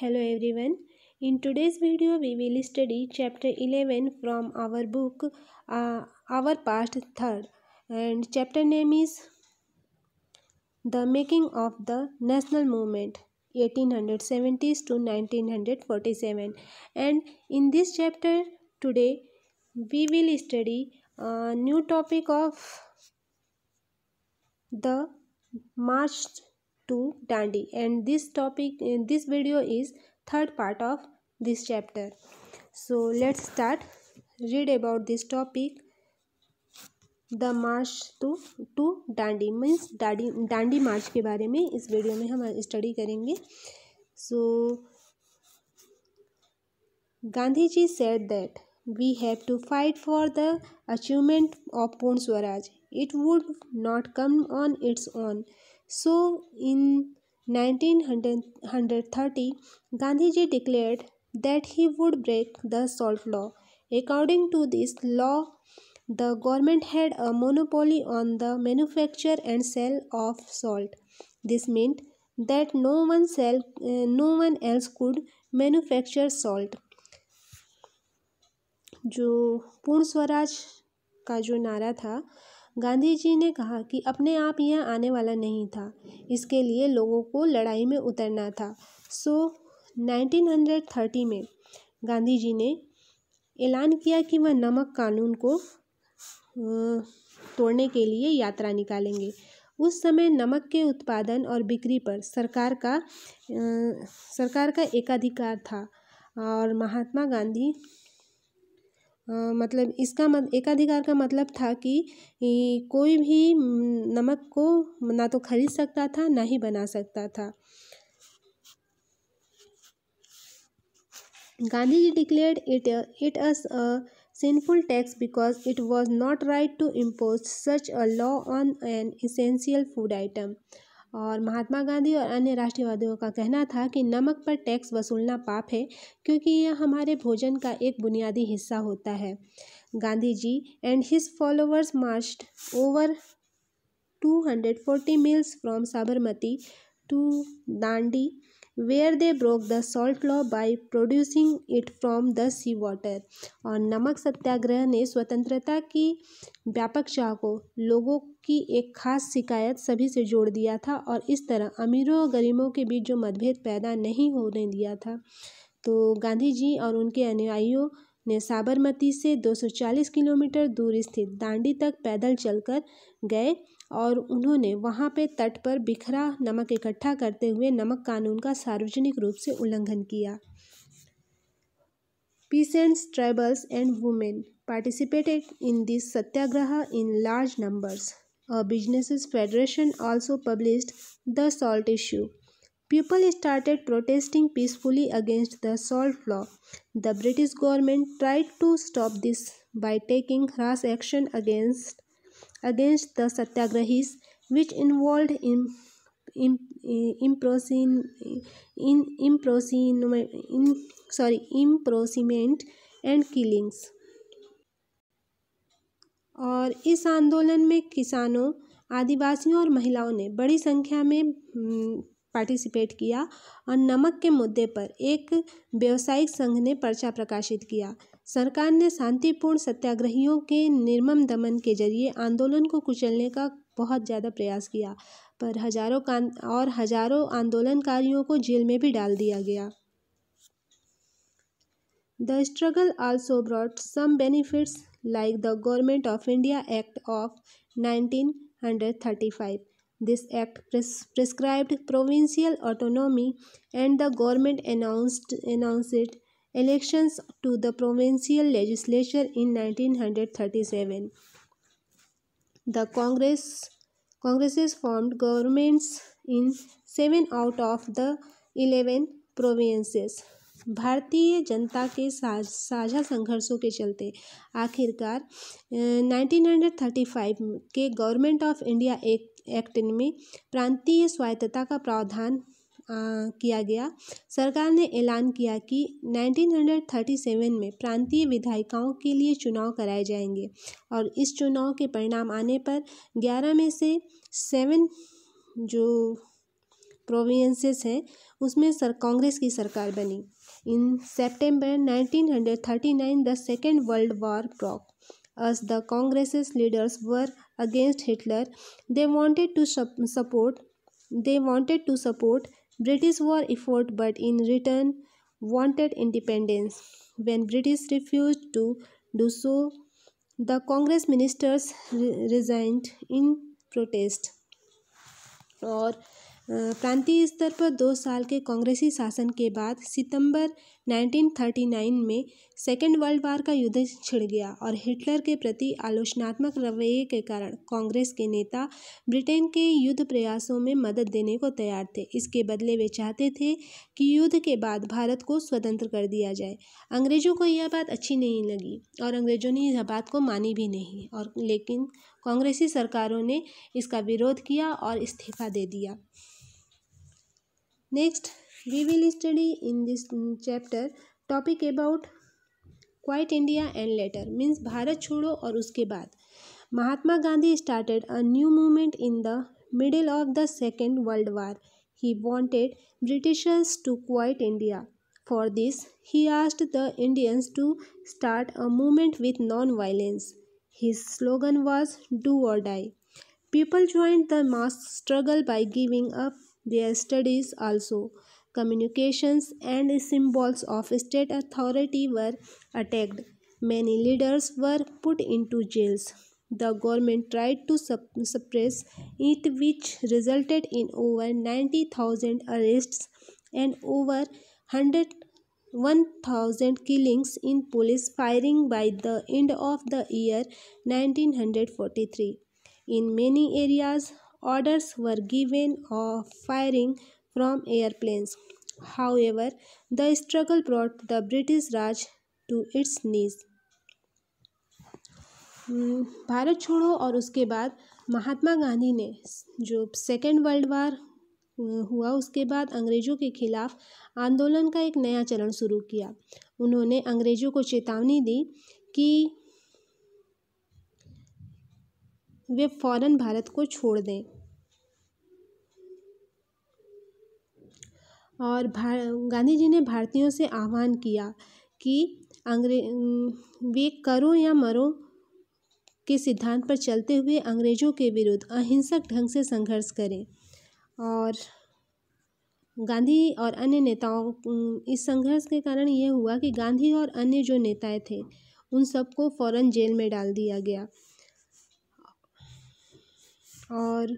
Hello everyone. In today's video, we will study chapter 11 from our book, uh, Our Past Third. And chapter name is The Making of the National Movement. 1870s to 1947 and in this chapter today we will study a new topic of the march to Dandi and this topic this video is third part of this chapter so let's start read about this topic the march to to Dandi means Dandi Dandi march के बारे में इस वीडियो में हम study करेंगे so Gandhi ji set that we have to fight for the achievement of Purna Swaraj it would not come on its own So, in 1930, Gandhiji declared that he would break the salt law. According to this law, the government had a monopoly on the manufacture and sale of salt. This meant that no one sell, uh, no one else could manufacture salt. जो पूर्ण स्वराज का जो नारा था गांधी जी ने कहा कि अपने आप यह आने वाला नहीं था इसके लिए लोगों को लड़ाई में उतरना था सो so, 1930 में गांधी जी ने ऐलान किया कि वह नमक कानून को तोड़ने के लिए यात्रा निकालेंगे उस समय नमक के उत्पादन और बिक्री पर सरकार का सरकार का एकाधिकार था और महात्मा गांधी मतलब इसका मत एकाधिकार का मतलब था कि कोई भी नमक को ना तो खरीद सकता था ना ही बना सकता था Gandhi ji declare it it as a sinful tax because it was not right to impose such a law on an essential food item और महात्मा गांधी और अन्य राष्ट्रवादियों का कहना था कि नमक पर टैक्स वसूलना पाप है क्योंकि यह हमारे भोजन का एक बुनियादी हिस्सा होता है Gandhi ji and his followers marched over 240 miles from Sabarmati to Dandi where they broke the salt law by producing it from the sea water और नमक सत्याग्रह ने स्वतंत्रता की व्यापक चाह को लोगों की एक खास शिकायत सभी से जोड़ दिया था और इस तरह अमीरों और गरीबों के बीच जो मतभेद पैदा नहीं होने दिया था तो गांधी जी और उनके अनुयायियों ने साबरमती से 240 किलोमीटर दूर स्थित दांडी तक पैदल चलकर गए और उन्होंने वहाँ पे तट पर बिखरा नमक इकट्ठा करते हुए नमक कानून का सार्वजनिक रूप से उल्लंघन किया peace and tribals and women participated in this Satyagraha in large numbers a business federation also publish the salt issue people started protesting peacefully against the salt law the British government tried to stop this by taking harsh action against against the Satyagrahis, which involved in in, improsin, in, improsin, in sorry imprisonment and killings और इस आंदोलन में किसानों आदिवासियों और महिलाओं ने बड़ी संख्या में पार्टिसिपेट किया और नमक के मुद्दे पर एक व्यवसायिक संघ ने पर्चा प्रकाशित किया सरकार ने शांतिपूर्ण सत्याग्रहियों के निर्मम दमन के जरिए आंदोलन को कुचलने का बहुत ज़्यादा प्रयास किया पर हजारों कान और हजारों आंदोलनकारियों को जेल में भी डाल दिया गया the struggle also brought some benefits like the government of India act of nineteen hundred thirty five this act prescribed provincial autonomy and the government announced announced elections to the provincial legislature in 1937. The Congress Congresses formed governments in seven out of the 11 provinces. भारतीय जनता के साझा संघर्षों के चलते आखिरकार 1935 के government of India act में प्रांतीय स्वायत्तता का प्रावधान किया गया सरकार ने ऐलान किया कि 1937 हंड्रेड थर्टी सेवन में प्रांतीय विधायिकाओं के लिए चुनाव कराए जाएंगे और इस चुनाव के परिणाम आने पर ग्यारह में से सेवन जो प्रोविंसेस हैं उसमें सर कांग्रेस की सरकार बनी in September 1939 the second world war broke us the Congress leaders were against Hitler they wanted to support they wanted to support British war effort but in return wanted independence. When British refused to do so, the Congress ministers re resigned in protest. Or प्रांतीय स्तर पर दो साल के कांग्रेसी शासन के बाद सितंबर 1939 में सेकेंड वर्ल्ड वार का युद्ध छिड़ गया और हिटलर के प्रति आलोचनात्मक रवैये के कारण कांग्रेस के नेता ब्रिटेन के युद्ध प्रयासों में मदद देने को तैयार थे इसके बदले वे चाहते थे कि युद्ध के बाद भारत को स्वतंत्र कर दिया जाए अंग्रेजों को यह बात अच्छी नहीं लगी और अंग्रेजों ने यह बात को मानी भी नहीं और लेकिन कांग्रेसी सरकारों ने इसका विरोध किया और इस्तीफा दे दिया Next, we will study in this mm, chapter topic about Quiet India and later means Bharat Chudo or Uske Baad. Mahatma Gandhi started a new movement in the middle of the Second World War. He wanted Britishers to quiet India. For this, he asked the Indians to start a movement with non-violence. His slogan was do or die. People joined the mass struggle by giving up their studies also. Communications and symbols of state authority were attacked. Many leaders were put into jails. The government tried to sup suppress it, which resulted in over 90,000 arrests and over hundred one thousand killings in police firing by the end of the year 1943. In many areas, Orders were given of firing from airplanes. However, the struggle brought the British Raj to its knees. Bharat छोड़ो और उसके बाद महात्मा गांधी ने जो second world war हुआ उसके बाद अंग्रेज़ों के खिलाफ आंदोलन का एक नया चरण शुरू किया उन्होंने अंग्रेज़ों को चेतावनी दी कि वे फौरन भारत को छोड़ दें और गांधी जी ने भारतीयों से आह्वान किया कि अंग्रे वे करो या मरो के सिद्धांत पर चलते हुए अंग्रेज़ों के विरुद्ध अहिंसक ढंग से संघर्ष करें और गांधी और अन्य नेताओं इस संघर्ष के कारण यह हुआ कि गांधी और अन्य जो नेताएं थे उन सबको फौरन जेल में डाल दिया गया और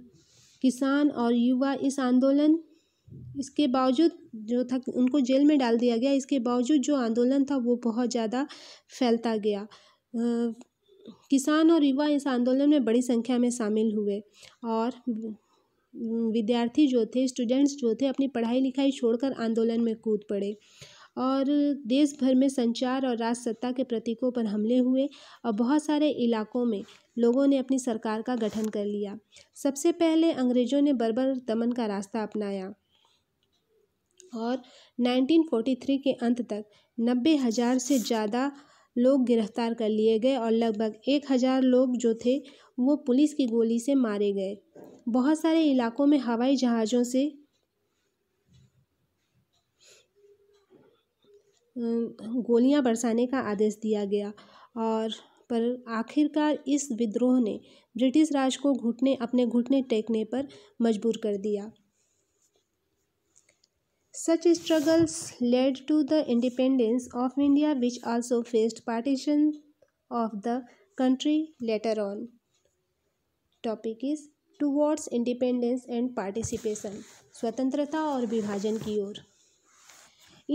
किसान और युवा इस आंदोलन इसके बावजूद जो था उनको जेल में डाल दिया गया इसके बावजूद जो आंदोलन था वो बहुत ज़्यादा फैलता गया किसान और युवा इस आंदोलन में बड़ी संख्या में शामिल हुए और विद्यार्थी जो थे स्टूडेंट्स जो थे अपनी पढ़ाई लिखाई छोड़कर आंदोलन में कूद पड़े और देश भर में संचार और राजसत्ता के प्रतीकों पर हमले हुए और बहुत सारे इलाकों में लोगों ने अपनी सरकार का गठन कर लिया सबसे पहले अंग्रेज़ों ने बर्बर दमन का रास्ता अपनाया और 1943 के अंत तक नब्बे हज़ार से ज़्यादा लोग गिरफ्तार कर लिए गए और लगभग एक हज़ार लोग जो थे वो पुलिस की गोली से मारे गए बहुत सारे इलाकों में हवाई जहाज़ों से गोलियां बरसाने का आदेश दिया गया और पर आखिरकार इस विद्रोह ने ब्रिटिश राज को घुटने अपने घुटने टेकने पर मजबूर कर दिया such struggles led to the independence of India which also faced partition of the country later on topic is towards independence and participation स्वतंत्रता और विभाजन की ओर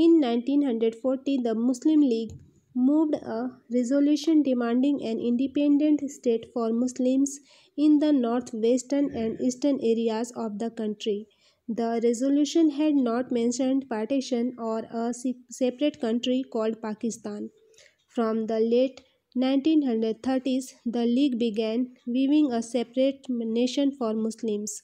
In 1940, the Muslim League moved a resolution demanding an independent state for Muslims in the northwestern and eastern areas of the country. The resolution had not mentioned partition or a separate country called Pakistan. From the late 1930s, the League began weaving a separate nation for Muslims.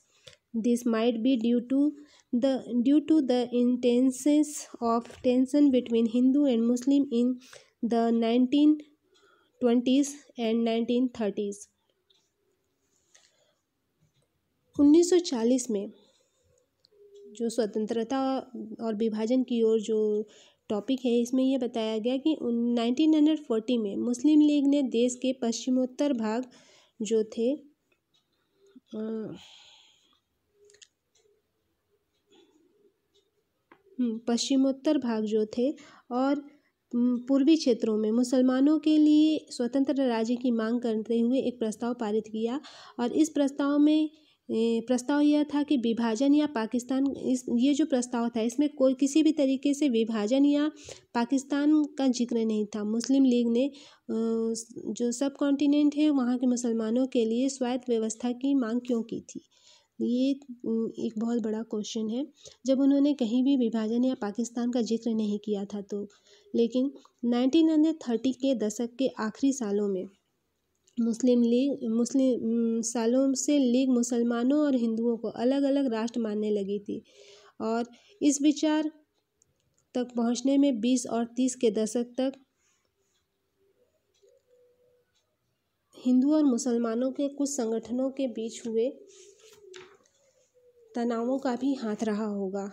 This might be due to the due to the intense of tension between Hindu and Muslim in the 1920s and 1930s. 1940 में जो स्वतंत्रता और विभाजन की ओर जो topic है इसमें यह बताया गया कि 1940 में मुस्लिम लीग ने देश के पश्चिमोत्तर भाग जो थे आ, हम्म, पश्चिमोत्तर भाग जो थे और हम्म, पूर्वी क्षेत्रों में मुसलमानों के लिए स्वतंत्र राज्य की मांग करते हुए एक प्रस्ताव पारित किया और इस प्रस्ताव में प्रस्ताव यह था कि विभाजन या पाकिस्तान इस ये जो प्रस्ताव था इसमें कोई किसी भी तरीके से विभाजन या पाकिस्तान का जिक्र नहीं था मुस्लिम लीग ने जो सब कॉन्टिनेंट है वहाँ के मुसलमानों के लिए स्वायत्त व्यवस्था की मांग क्यों की थी ये एक बहुत बड़ा क्वेश्चन है जब उन्होंने कहीं भी विभाजन या पाकिस्तान का जिक्र नहीं किया था तो लेकिन नाइनटीन हंड्रेड थर्टी के दशक के आखिरी सालों में मुस्लिम लीग मुस्लिम सालों से लीग मुसलमानों और हिंदुओं को अलग अलग राष्ट्र मानने लगी थी और इस विचार तक पहुंचने में बीस और तीस के दशक तक हिंदू और मुसलमानों के कुछ संगठनों के बीच हुए तनावों का भी हाथ रहा होगा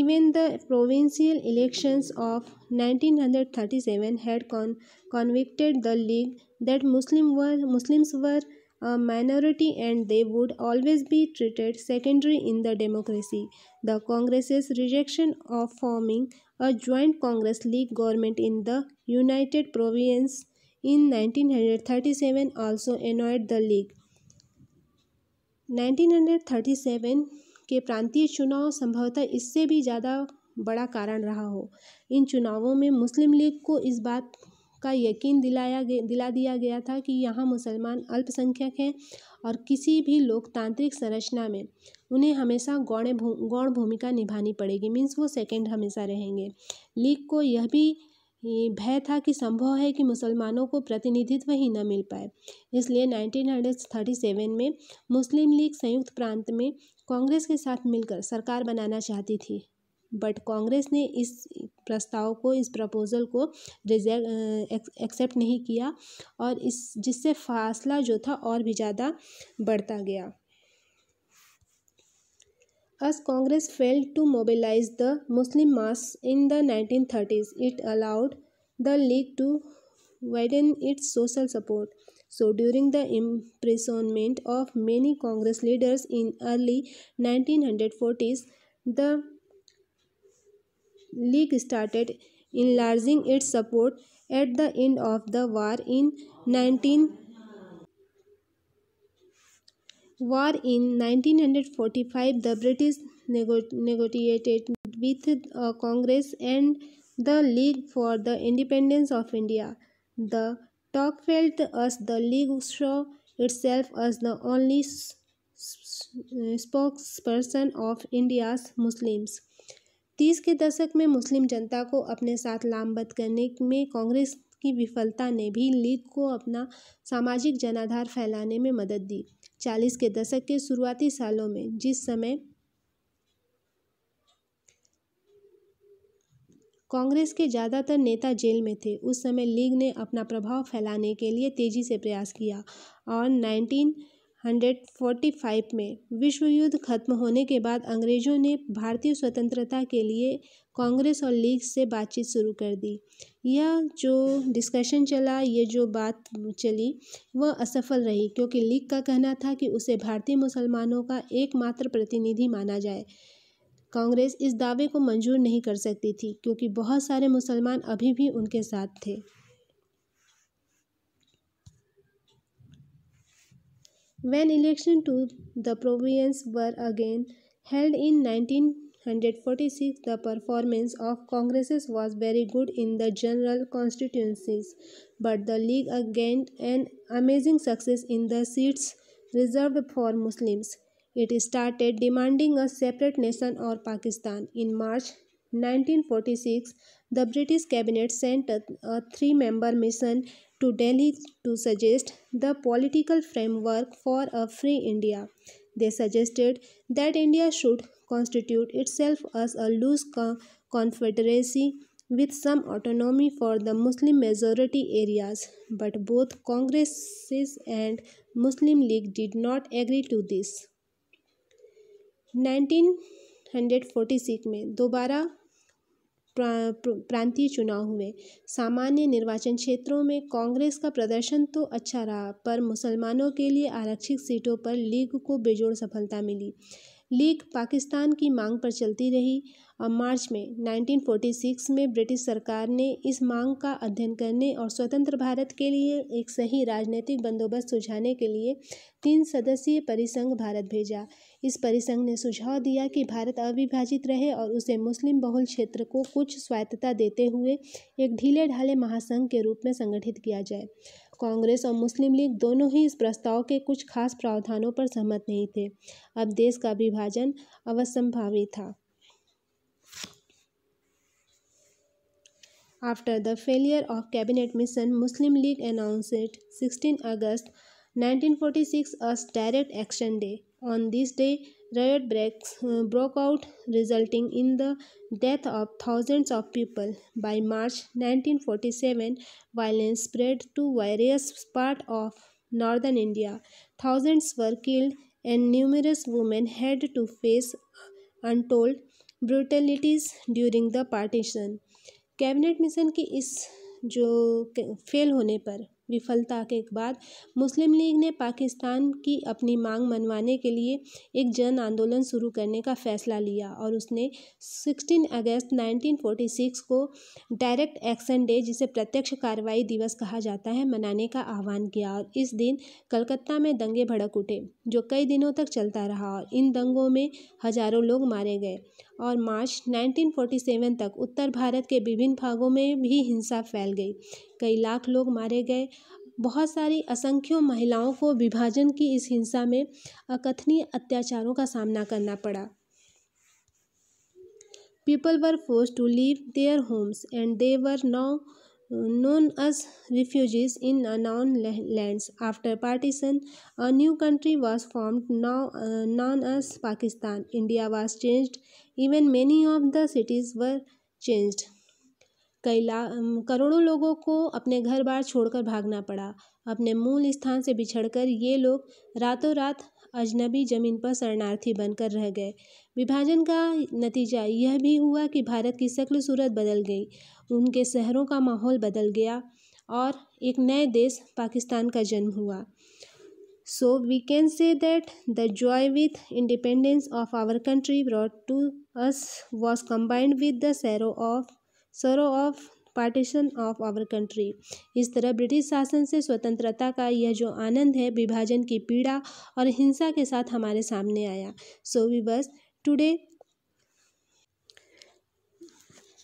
even the provincial elections of 1937 hundred thirty seven had convicted the league that Muslim were Muslims were a minority and they would always be treated secondary in the democracy the Congress rejection of forming a joint Congress league government in the United Province in nineteen hundred thirty seven also annoyed the league 1937 के प्रांतीय चुनाव संभवतः इससे भी ज़्यादा बड़ा कारण रहा हो इन चुनावों में मुस्लिम लीग को इस बात का यकीन दिलाया दिला दिया गया था कि यहाँ मुसलमान अल्पसंख्यक हैं और किसी भी लोकतांत्रिक संरचना में उन्हें हमेशा गौण भू गौण भूमिका निभानी पड़ेगी मीन्स वो सेकंड हमेशा रहेंगे लीग को यह भी भय था कि संभव है कि मुसलमानों को प्रतिनिधित्व ही न मिल पाए इसलिए 1937 में मुस्लिम लीग संयुक्त प्रांत में कांग्रेस के साथ मिलकर सरकार बनाना चाहती थी बट कांग्रेस ने इस प्रस्ताव को इस प्रपोज़ल को रिजेक्ट एक्सेप्ट नहीं किया और इस जिससे फासला जो था और भी ज़्यादा बढ़ता गया As Congress failed to mobilize the Muslim mass in the 1930s, it allowed the League to widen its social support. So, during the imprisonment of many Congress leaders in early 1940s, the League started enlarging its support at the end of the war in 19 war in 1945 the british negotiated with uh, congress and the league for the independence of india the talk felt as the league saw itself as the only spokesperson of india's muslims तीस के दशक में मुस्लिम जनता को अपने साथ लामबद्ध करने में कांग्रेस की विफलता ने भी लीग को अपना सामाजिक जनाधार फैलाने में मदद दी चालीस के दशक के शुरुआती सालों में जिस समय कांग्रेस के ज़्यादातर नेता जेल में थे उस समय लीग ने अपना प्रभाव फैलाने के लिए तेज़ी से प्रयास किया और 1945 में विश्व युद्ध खत्म होने के बाद अंग्रेजों ने भारतीय स्वतंत्रता के लिए कांग्रेस और लीग से बातचीत शुरू कर दी यह जो डिस्कशन चला ये जो बात चली वह असफल रही क्योंकि लीग का कहना था कि उसे भारतीय मुसलमानों का एकमात्र प्रतिनिधि माना जाए कांग्रेस इस दावे को मंजूर नहीं कर सकती थी क्योंकि बहुत सारे मुसलमान अभी भी उनके साथ थे When elections to the province were again held in 1946, the performance of Congresses was very good in the general constituencies, but the League gained an amazing success in the seats reserved for Muslims. It started demanding a separate nation or Pakistan. In March 1946, the British cabinet sent a, a three member mission to Delhi to suggest the political framework for a free India. They suggested that India should constitute itself as a loose confederacy with some autonomy for the Muslim majority areas, but both Congresses and Muslim League did not agree to this. 1946 में दोबारा प्रांतीय चुनाव हुए सामान्य निर्वाचन क्षेत्रों में कांग्रेस का प्रदर्शन तो अच्छा रहा पर मुसलमानों के लिए आरक्षित सीटों पर लीग को बेजोड़ सफलता मिली लीग पाकिस्तान की मांग पर चलती रही और मार्च में 1946 में ब्रिटिश सरकार ने इस मांग का अध्ययन करने और स्वतंत्र भारत के लिए एक सही राजनीतिक बंदोबस्त सुझाने के लिए तीन सदस्यीय परिसंघ भारत भेजा इस परिसंघ ने सुझाव दिया कि भारत अविभाजित रहे और उसे मुस्लिम बहुल क्षेत्र को कुछ स्वायत्तता देते हुए एक ढीले ढाले महासंघ के रूप में संगठित किया जाए कांग्रेस और मुस्लिम लीग दोनों ही इस प्रस्ताव के कुछ खास प्रावधानों पर सहमत नहीं थे अब देश का विभाजन अवसंभावी था after the failure of Cabinet Mission Muslim League announced 16 August 1946 forty six as Direct Action Day on this day riot breaks, uh, broke out, resulting in the death of thousands of people. By March 1947, violence spread to various part of northern India. Thousands were killed, and numerous women had to face untold brutalities during the partition cabinet mission ki is jo fail hone par विफलता के बाद मुस्लिम league ने पाकिस्तान की अपनी मांग मनवाने के लिए एक जन आंदोलन शुरू करने का फैसला लिया और उसने 16 अगस्त 1946 को डायरेक्ट एक्शन डे जिसे प्रत्यक्ष कार्रवाई दिवस कहा जाता है मनाने का आह्वान किया और इस दिन कलकत्ता में दंगे भड़क उठे जो कई दिनों तक चलता रहा और इन दंगों में हजारों लोग मारे गए और मार्च 1947 तक उत्तर भारत के विभिन्न भागों में भी हिंसा फैल गई कई लाख लोग मारे गए बहुत सारी असंख्यों महिलाओं को विभाजन की इस हिंसा में अकथनीय अत्याचारों का सामना करना पड़ा people were forced to leave their homes and they were known as refugees in unknown lands. After partition, a new country was formed, now uh, known as Pakistan. India was changed. Even many of the cities were changed. कई करोड़ों लोगों को अपने घर बार छोड़कर भागना पड़ा अपने मूल स्थान से बिछड़कर ये लोग रातों रात अजनबी जमीन पर शरणार्थी बनकर रह गए विभाजन का नतीजा यह भी हुआ कि भारत की शक्ल सूरत बदल गई तो उनके शहरों का माहौल बदल गया और एक नए देश पाकिस्तान का जन्म हुआ so we can say that the joy with independence of our country brought to us was combined with the sorrow of sorrow of partition of our country इस तरह ब्रिटिश शासन से स्वतंत्रता का यह जो आनंद है विभाजन की पीड़ा और हिंसा के साथ हमारे सामने आया सो वी बस today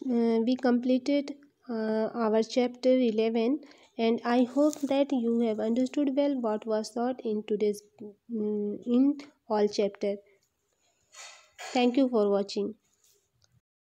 uh, we completed uh, our chapter 11 and i hope that you have understood well what was taught in today's mm, in all chapter thank you for watching